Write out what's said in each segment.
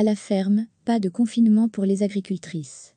À la ferme, pas de confinement pour les agricultrices.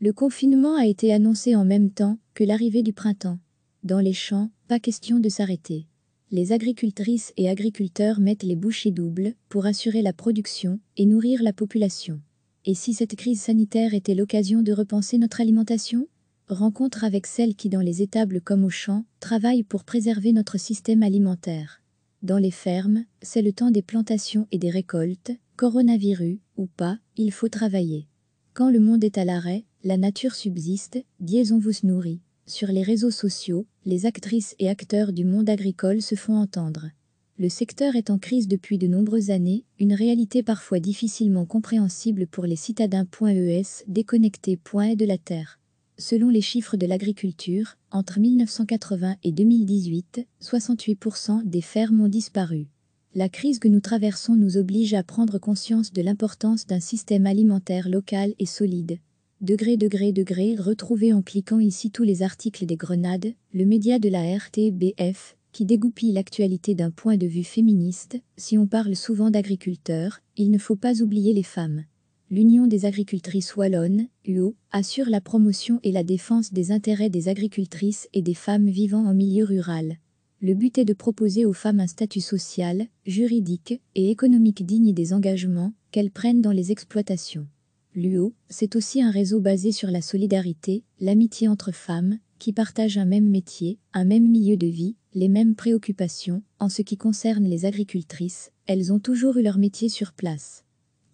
Le confinement a été annoncé en même temps que l'arrivée du printemps. Dans les champs, pas question de s'arrêter. Les agricultrices et agriculteurs mettent les bouchées doubles pour assurer la production et nourrir la population. Et si cette crise sanitaire était l'occasion de repenser notre alimentation Rencontre avec celles qui, dans les étables comme aux champs, travaillent pour préserver notre système alimentaire. Dans les fermes, c'est le temps des plantations et des récoltes, coronavirus ou pas, il faut travailler. Quand le monde est à l'arrêt, la nature subsiste, Diaison vous se nourrit. Sur les réseaux sociaux, les actrices et acteurs du monde agricole se font entendre. Le secteur est en crise depuis de nombreuses années, une réalité parfois difficilement compréhensible pour les citadins.es déconnectés. de la terre. Selon les chiffres de l'agriculture, entre 1980 et 2018, 68% des fermes ont disparu. La crise que nous traversons nous oblige à prendre conscience de l'importance d'un système alimentaire local et solide. Degré, degré, degré, retrouvez en cliquant ici tous les articles des Grenades, le média de la RTBF, qui dégoupille l'actualité d'un point de vue féministe. Si on parle souvent d'agriculteurs, il ne faut pas oublier les femmes l'Union des agricultrices wallonnes, UO, assure la promotion et la défense des intérêts des agricultrices et des femmes vivant en milieu rural. Le but est de proposer aux femmes un statut social, juridique et économique digne des engagements qu'elles prennent dans les exploitations. L'UO, c'est aussi un réseau basé sur la solidarité, l'amitié entre femmes, qui partagent un même métier, un même milieu de vie, les mêmes préoccupations. En ce qui concerne les agricultrices, elles ont toujours eu leur métier sur place.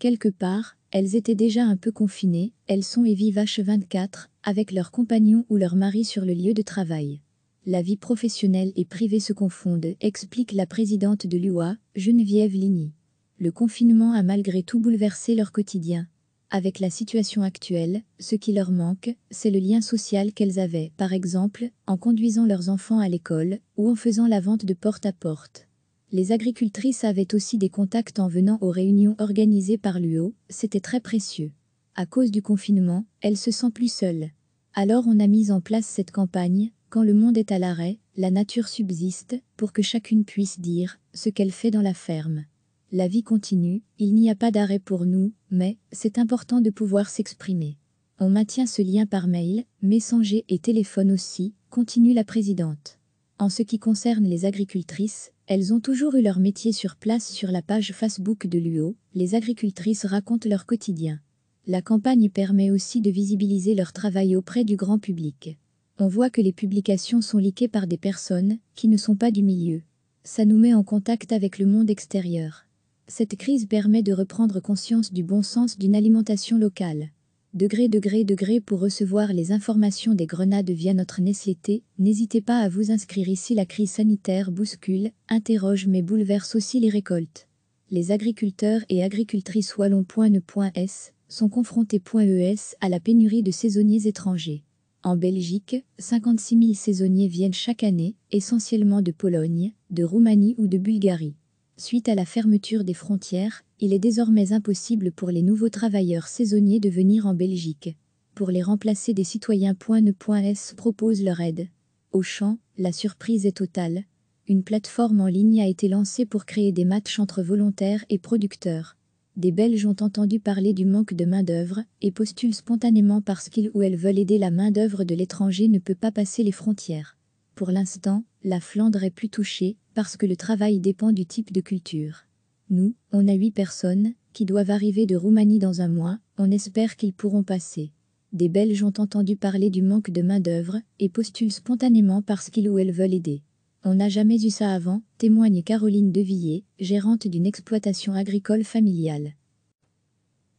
Quelque part, elles étaient déjà un peu confinées, elles sont et vivent H24, avec leurs compagnons ou leurs maris sur le lieu de travail. La vie professionnelle et privée se confondent, explique la présidente de l'UA, Geneviève Ligny. Le confinement a malgré tout bouleversé leur quotidien. Avec la situation actuelle, ce qui leur manque, c'est le lien social qu'elles avaient, par exemple, en conduisant leurs enfants à l'école ou en faisant la vente de porte à porte. Les agricultrices avaient aussi des contacts en venant aux réunions organisées par l'UO, e c'était très précieux. À cause du confinement, elles se sentent plus seules. Alors on a mis en place cette campagne, quand le monde est à l'arrêt, la nature subsiste, pour que chacune puisse dire ce qu'elle fait dans la ferme. La vie continue, il n'y a pas d'arrêt pour nous, mais c'est important de pouvoir s'exprimer. On maintient ce lien par mail, messager et téléphone aussi, continue la présidente. En ce qui concerne les agricultrices, elles ont toujours eu leur métier sur place sur la page Facebook de l'UO, les agricultrices racontent leur quotidien. La campagne permet aussi de visibiliser leur travail auprès du grand public. On voit que les publications sont liquées par des personnes qui ne sont pas du milieu. Ça nous met en contact avec le monde extérieur. Cette crise permet de reprendre conscience du bon sens d'une alimentation locale degré degré degré pour recevoir les informations des grenades via notre Nestlé. N'hésitez pas à vous inscrire ici la crise sanitaire bouscule, interroge mais bouleverse aussi les récoltes. Les agriculteurs et agricultrices wallon.ne.s sont confrontés e à la pénurie de saisonniers étrangers. En Belgique, 56 000 saisonniers viennent chaque année, essentiellement de Pologne, de Roumanie ou de Bulgarie. Suite à la fermeture des frontières, il est désormais impossible pour les nouveaux travailleurs saisonniers de venir en Belgique. Pour les remplacer, des citoyens proposent leur aide. Au champ, la surprise est totale. Une plateforme en ligne a été lancée pour créer des matchs entre volontaires et producteurs. Des Belges ont entendu parler du manque de main-d'œuvre et postulent spontanément parce qu'ils ou elles veulent aider la main-d'œuvre de l'étranger ne peut pas passer les frontières. Pour l'instant, la Flandre est plus touchée, parce que le travail dépend du type de culture. Nous, on a huit personnes, qui doivent arriver de Roumanie dans un mois, on espère qu'ils pourront passer. Des Belges ont entendu parler du manque de main-d'œuvre et postulent spontanément parce qu'ils ou elles veulent aider. On n'a jamais eu ça avant, témoigne Caroline Devilliers, gérante d'une exploitation agricole familiale.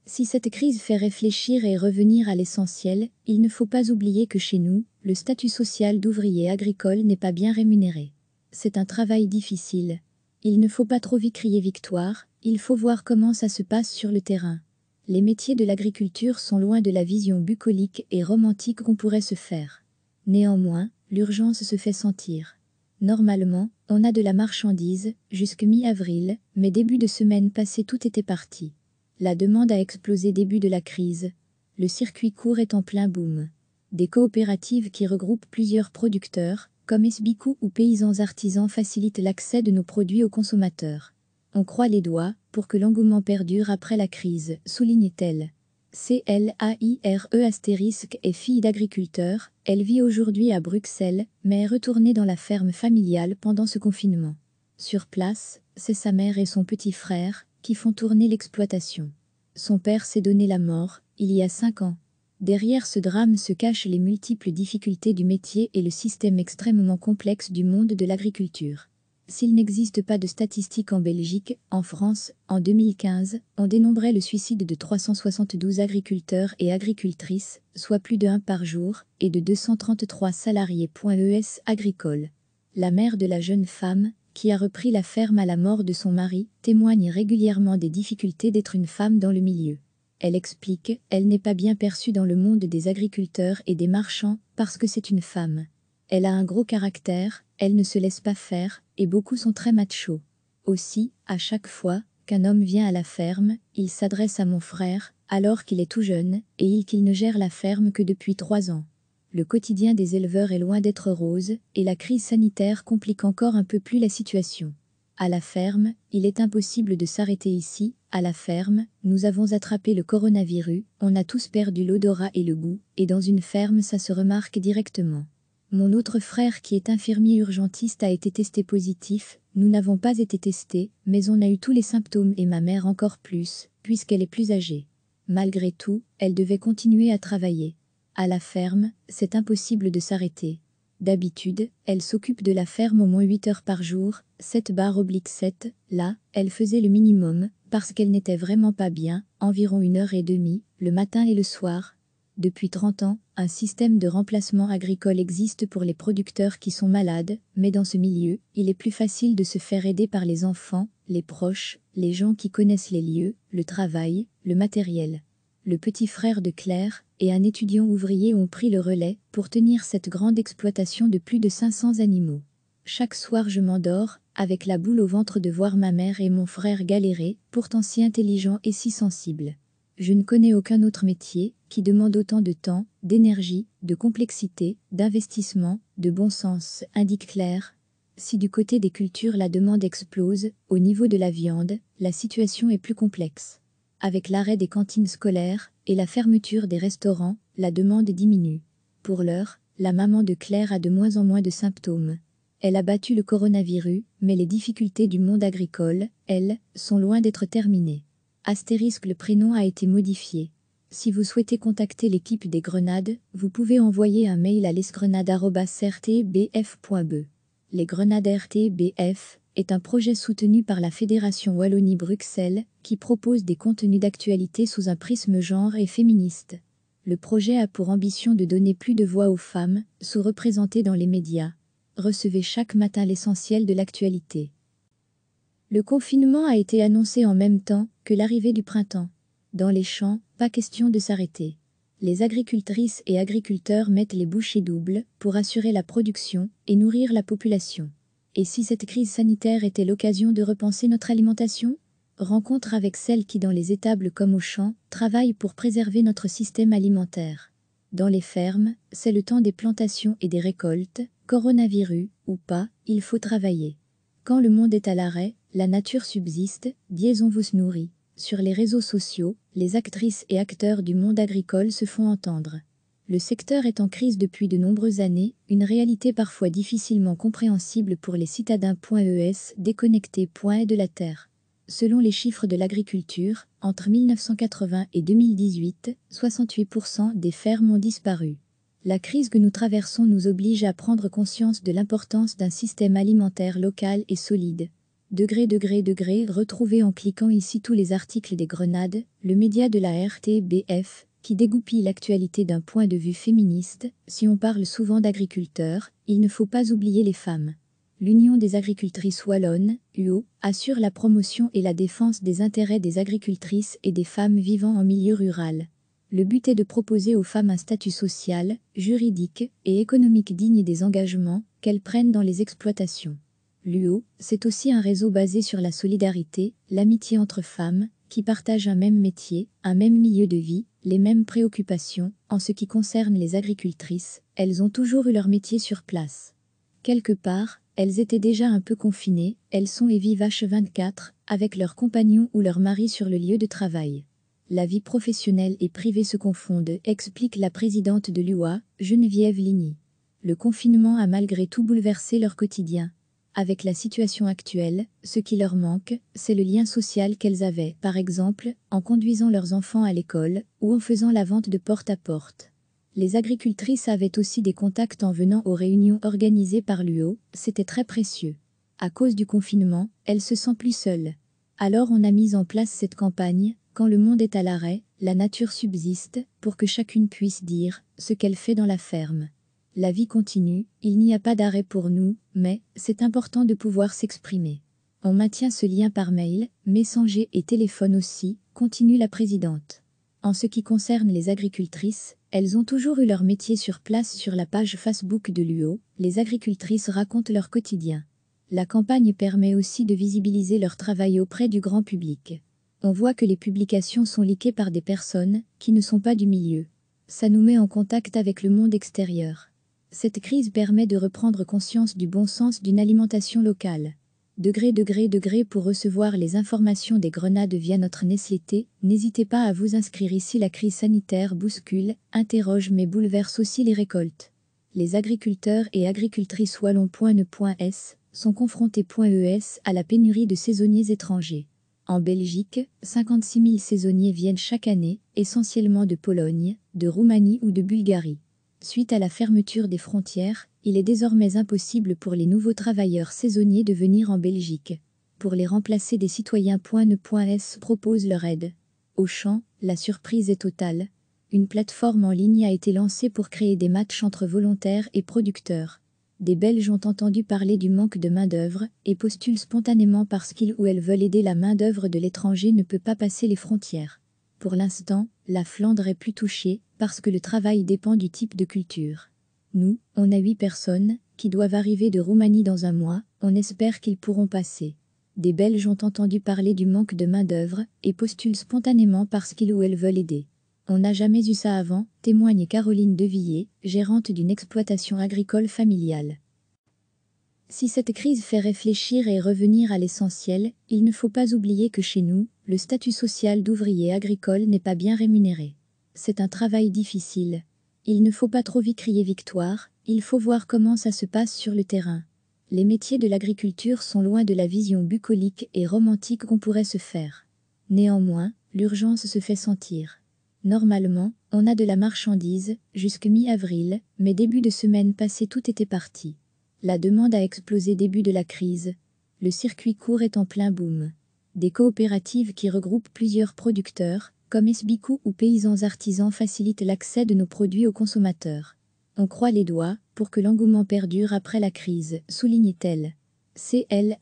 Si cette crise fait réfléchir et revenir à l'essentiel, il ne faut pas oublier que chez nous, le statut social d'ouvrier agricole n'est pas bien rémunéré. C'est un travail difficile. Il ne faut pas trop vite crier victoire, il faut voir comment ça se passe sur le terrain. Les métiers de l'agriculture sont loin de la vision bucolique et romantique qu'on pourrait se faire. Néanmoins, l'urgence se fait sentir. Normalement, on a de la marchandise, jusque mi-avril, mais début de semaine passée tout était parti. La demande a explosé début de la crise. Le circuit court est en plein boom. Des coopératives qui regroupent plusieurs producteurs, comme Esbicou ou paysans artisans facilitent l'accès de nos produits aux consommateurs. On croit les doigts pour que l'engouement perdure après la crise, souligne-t-elle. C-L-A-I-R-E e est fille d'agriculteur, elle vit aujourd'hui à Bruxelles, mais est retournée dans la ferme familiale pendant ce confinement. Sur place, c'est sa mère et son petit frère qui font tourner l'exploitation. Son père s'est donné la mort, il y a cinq ans. Derrière ce drame se cachent les multiples difficultés du métier et le système extrêmement complexe du monde de l'agriculture. S'il n'existe pas de statistiques en Belgique, en France, en 2015, on dénombrait le suicide de 372 agriculteurs et agricultrices, soit plus de 1 par jour, et de 233 salariés. agricoles. agricole. La mère de la jeune femme, qui a repris la ferme à la mort de son mari, témoigne régulièrement des difficultés d'être une femme dans le milieu. Elle explique, elle n'est pas bien perçue dans le monde des agriculteurs et des marchands parce que c'est une femme. Elle a un gros caractère, elle ne se laisse pas faire, et beaucoup sont très machos. Aussi, à chaque fois qu'un homme vient à la ferme, il s'adresse à mon frère, alors qu'il est tout jeune, et qu'il ne gère la ferme que depuis trois ans. Le quotidien des éleveurs est loin d'être rose, et la crise sanitaire complique encore un peu plus la situation. À la ferme, il est impossible de s'arrêter ici, à la ferme, nous avons attrapé le coronavirus, on a tous perdu l'odorat et le goût, et dans une ferme ça se remarque directement. Mon autre frère qui est infirmier urgentiste a été testé positif, nous n'avons pas été testés, mais on a eu tous les symptômes et ma mère encore plus, puisqu'elle est plus âgée. Malgré tout, elle devait continuer à travailler. À la ferme, c'est impossible de s'arrêter. D'habitude, elle s'occupe de la ferme au moins 8 heures par jour, 7 barre oblique 7, là, elle faisait le minimum, parce qu'elle n'était vraiment pas bien, environ une heure et demie, le matin et le soir. Depuis 30 ans, un système de remplacement agricole existe pour les producteurs qui sont malades, mais dans ce milieu, il est plus facile de se faire aider par les enfants, les proches, les gens qui connaissent les lieux, le travail, le matériel le petit frère de Claire, et un étudiant ouvrier ont pris le relais pour tenir cette grande exploitation de plus de 500 animaux. Chaque soir je m'endors, avec la boule au ventre de voir ma mère et mon frère galérer, pourtant si intelligents et si sensibles. Je ne connais aucun autre métier qui demande autant de temps, d'énergie, de complexité, d'investissement, de bon sens, indique Claire. Si du côté des cultures la demande explose, au niveau de la viande, la situation est plus complexe. Avec l'arrêt des cantines scolaires et la fermeture des restaurants, la demande diminue. Pour l'heure, la maman de Claire a de moins en moins de symptômes. Elle a battu le coronavirus, mais les difficultés du monde agricole, elles, sont loin d'être terminées. Astérisque le prénom a été modifié. Si vous souhaitez contacter l'équipe des Grenades, vous pouvez envoyer un mail à lesgrenades.rtbf.be. Les Grenades RTBF est un projet soutenu par la Fédération Wallonie-Bruxelles qui propose des contenus d'actualité sous un prisme genre et féministe. Le projet a pour ambition de donner plus de voix aux femmes, sous-représentées dans les médias. Recevez chaque matin l'essentiel de l'actualité. Le confinement a été annoncé en même temps que l'arrivée du printemps. Dans les champs, pas question de s'arrêter. Les agricultrices et agriculteurs mettent les bouchées doubles pour assurer la production et nourrir la population. Et si cette crise sanitaire était l'occasion de repenser notre alimentation Rencontre avec celles qui, dans les étables comme aux champs, travaillent pour préserver notre système alimentaire. Dans les fermes, c'est le temps des plantations et des récoltes, coronavirus ou pas, il faut travailler. Quand le monde est à l'arrêt, la nature subsiste, liaison vous nourrit. Sur les réseaux sociaux, les actrices et acteurs du monde agricole se font entendre. Le secteur est en crise depuis de nombreuses années, une réalité parfois difficilement compréhensible pour les citadins.es déconnectés. de la terre. Selon les chiffres de l'agriculture, entre 1980 et 2018, 68% des fermes ont disparu. La crise que nous traversons nous oblige à prendre conscience de l'importance d'un système alimentaire local et solide. Degré, degré, degré, retrouvez en cliquant ici tous les articles des Grenades, le média de la RTBF, qui dégoupille l'actualité d'un point de vue féministe, si on parle souvent d'agriculteurs, il ne faut pas oublier les femmes. L'Union des agricultrices wallonnes, UO, assure la promotion et la défense des intérêts des agricultrices et des femmes vivant en milieu rural. Le but est de proposer aux femmes un statut social, juridique et économique digne des engagements qu'elles prennent dans les exploitations. L'UO, c'est aussi un réseau basé sur la solidarité, l'amitié entre femmes, qui partagent un même métier, un même milieu de vie, les mêmes préoccupations, en ce qui concerne les agricultrices, elles ont toujours eu leur métier sur place. Quelque part, elles étaient déjà un peu confinées, elles sont et vivent H24, avec leurs compagnons ou leurs maris sur le lieu de travail. La vie professionnelle et privée se confondent, explique la présidente de l'UA, Geneviève Ligny. Le confinement a malgré tout bouleversé leur quotidien, avec la situation actuelle, ce qui leur manque, c'est le lien social qu'elles avaient, par exemple, en conduisant leurs enfants à l'école ou en faisant la vente de porte à porte. Les agricultrices avaient aussi des contacts en venant aux réunions organisées par l'UO, e c'était très précieux. À cause du confinement, elles se sentent plus seules. Alors on a mis en place cette campagne, quand le monde est à l'arrêt, la nature subsiste, pour que chacune puisse dire ce qu'elle fait dans la ferme. La vie continue, il n'y a pas d'arrêt pour nous, mais c'est important de pouvoir s'exprimer. On maintient ce lien par mail, messager et téléphone aussi, continue la présidente. En ce qui concerne les agricultrices, elles ont toujours eu leur métier sur place sur la page Facebook de l'UO, les agricultrices racontent leur quotidien. La campagne permet aussi de visibiliser leur travail auprès du grand public. On voit que les publications sont liquées par des personnes qui ne sont pas du milieu. Ça nous met en contact avec le monde extérieur. Cette crise permet de reprendre conscience du bon sens d'une alimentation locale. Degré, degré, degré pour recevoir les informations des grenades via notre nécessité, n'hésitez pas à vous inscrire ici la crise sanitaire bouscule, interroge mais bouleverse aussi les récoltes. Les agriculteurs et agricultrices wallon.ne.s sont confrontés e à la pénurie de saisonniers étrangers. En Belgique, 56 000 saisonniers viennent chaque année, essentiellement de Pologne, de Roumanie ou de Bulgarie. Suite à la fermeture des frontières, il est désormais impossible pour les nouveaux travailleurs saisonniers de venir en Belgique. Pour les remplacer, des citoyens S proposent leur aide. Au champ, la surprise est totale. Une plateforme en ligne a été lancée pour créer des matchs entre volontaires et producteurs. Des Belges ont entendu parler du manque de main-d'œuvre et postulent spontanément parce qu'ils ou elles veulent aider la main-d'œuvre de l'étranger ne peut pas passer les frontières. Pour l'instant, la Flandre est plus touchée, parce que le travail dépend du type de culture. Nous, on a huit personnes, qui doivent arriver de Roumanie dans un mois, on espère qu'ils pourront passer. Des Belges ont entendu parler du manque de main-d'œuvre et postulent spontanément parce qu'ils ou elles veulent aider. On n'a jamais eu ça avant, témoigne Caroline Devilliers, gérante d'une exploitation agricole familiale. Si cette crise fait réfléchir et revenir à l'essentiel, il ne faut pas oublier que chez nous, le statut social d'ouvrier agricole n'est pas bien rémunéré. C'est un travail difficile. Il ne faut pas trop vite crier victoire, il faut voir comment ça se passe sur le terrain. Les métiers de l'agriculture sont loin de la vision bucolique et romantique qu'on pourrait se faire. Néanmoins, l'urgence se fait sentir. Normalement, on a de la marchandise, jusqu'à mi-avril, mais début de semaine passée tout était parti. La demande a explosé début de la crise. Le circuit court est en plein boom. Des coopératives qui regroupent plusieurs producteurs, comme Esbicou ou paysans artisans facilitent l'accès de nos produits aux consommateurs. On croit les doigts pour que l'engouement perdure après la crise, soulignait-elle. C-L-A-I-R-E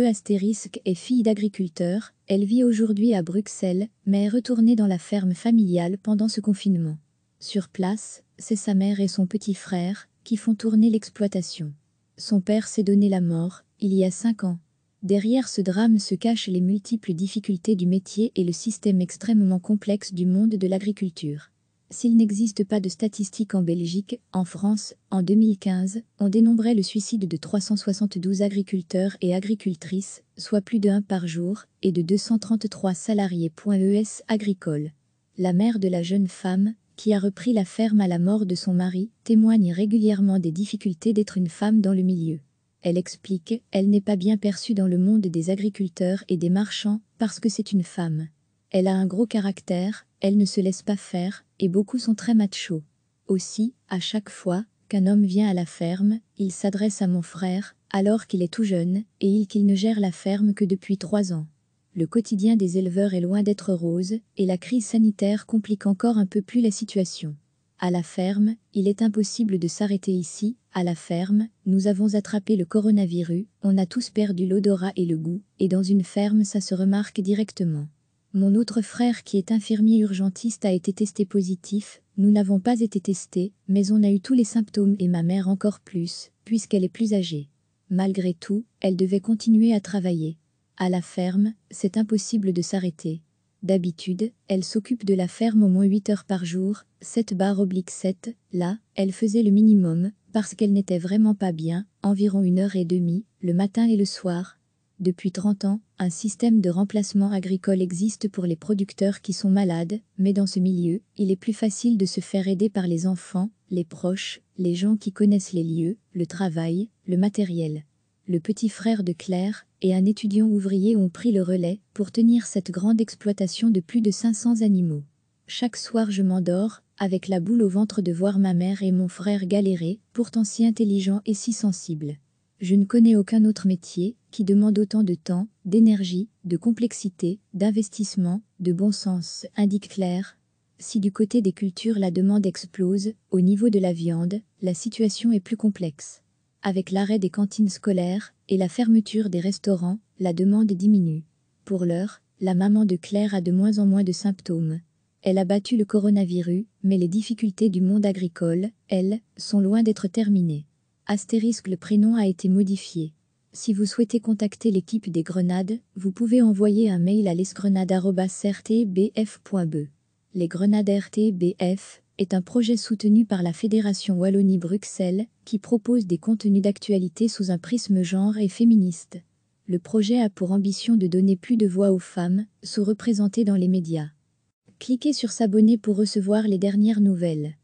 e est fille d'agriculteur, elle vit aujourd'hui à Bruxelles, mais est retournée dans la ferme familiale pendant ce confinement. Sur place, c'est sa mère et son petit frère qui font tourner l'exploitation. Son père s'est donné la mort, il y a cinq ans. Derrière ce drame se cachent les multiples difficultés du métier et le système extrêmement complexe du monde de l'agriculture. S'il n'existe pas de statistiques en Belgique, en France, en 2015, on dénombrait le suicide de 372 agriculteurs et agricultrices, soit plus de 1 par jour, et de 233 salariés.es agricoles. La mère de la jeune femme, qui a repris la ferme à la mort de son mari, témoigne régulièrement des difficultés d'être une femme dans le milieu elle explique, elle n'est pas bien perçue dans le monde des agriculteurs et des marchands parce que c'est une femme. Elle a un gros caractère, elle ne se laisse pas faire, et beaucoup sont très machos. Aussi, à chaque fois qu'un homme vient à la ferme, il s'adresse à mon frère, alors qu'il est tout jeune, et il qu'il ne gère la ferme que depuis trois ans. Le quotidien des éleveurs est loin d'être rose, et la crise sanitaire complique encore un peu plus la situation. À la ferme, il est impossible de s'arrêter ici, à la ferme, nous avons attrapé le coronavirus, on a tous perdu l'odorat et le goût, et dans une ferme ça se remarque directement. Mon autre frère qui est infirmier urgentiste a été testé positif, nous n'avons pas été testés, mais on a eu tous les symptômes et ma mère encore plus, puisqu'elle est plus âgée. Malgré tout, elle devait continuer à travailler. À la ferme, c'est impossible de s'arrêter. D'habitude, elle s'occupe de la ferme au moins 8 heures par jour, 7 barres oblique 7, là, elle faisait le minimum, parce qu'elle n'était vraiment pas bien, environ une heure et demie, le matin et le soir. Depuis 30 ans, un système de remplacement agricole existe pour les producteurs qui sont malades, mais dans ce milieu, il est plus facile de se faire aider par les enfants, les proches, les gens qui connaissent les lieux, le travail, le matériel le petit frère de Claire, et un étudiant ouvrier ont pris le relais pour tenir cette grande exploitation de plus de 500 animaux. Chaque soir je m'endors, avec la boule au ventre de voir ma mère et mon frère galérer, pourtant si intelligents et si sensibles. Je ne connais aucun autre métier qui demande autant de temps, d'énergie, de complexité, d'investissement, de bon sens, indique Claire. Si du côté des cultures la demande explose, au niveau de la viande, la situation est plus complexe. Avec l'arrêt des cantines scolaires et la fermeture des restaurants, la demande diminue. Pour l'heure, la maman de Claire a de moins en moins de symptômes. Elle a battu le coronavirus, mais les difficultés du monde agricole, elles, sont loin d'être terminées. Astérisque le prénom a été modifié. Si vous souhaitez contacter l'équipe des Grenades, vous pouvez envoyer un mail à lesgrenades.rtbf.be. E. Les Grenades RTBF est un projet soutenu par la Fédération Wallonie-Bruxelles qui propose des contenus d'actualité sous un prisme genre et féministe. Le projet a pour ambition de donner plus de voix aux femmes sous-représentées dans les médias. Cliquez sur s'abonner pour recevoir les dernières nouvelles.